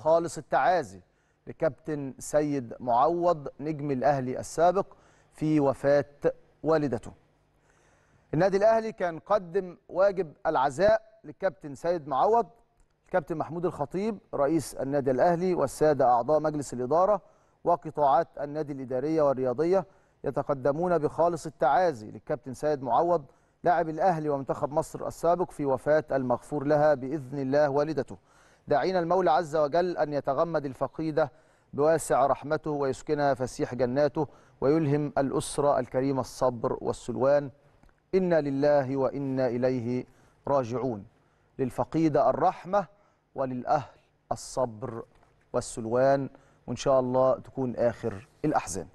خالص التعازي لكابتن سيد معوض نجم الأهلي السابق في وفاة والدته النادي الأهلي كان قدم واجب العزاء للكابتن سيد معوض الكابتن محمود الخطيب رئيس النادي الأهلي والسادة أعضاء مجلس الإدارة وقطاعات النادي الإدارية والرياضية يتقدمون بخالص التعازي للكابتن سيد معوض لاعب الأهلي ومنتخب مصر السابق في وفاة المغفور لها بإذن الله والدته داعين المولى عز وجل أن يتغمد الفقيدة بواسع رحمته ويسكنها فسيح جناته ويلهم الأسرة الكريمة الصبر والسلوان إنا لله وإنا إليه راجعون للفقيدة الرحمة وللأهل الصبر والسلوان وإن شاء الله تكون آخر الأحزان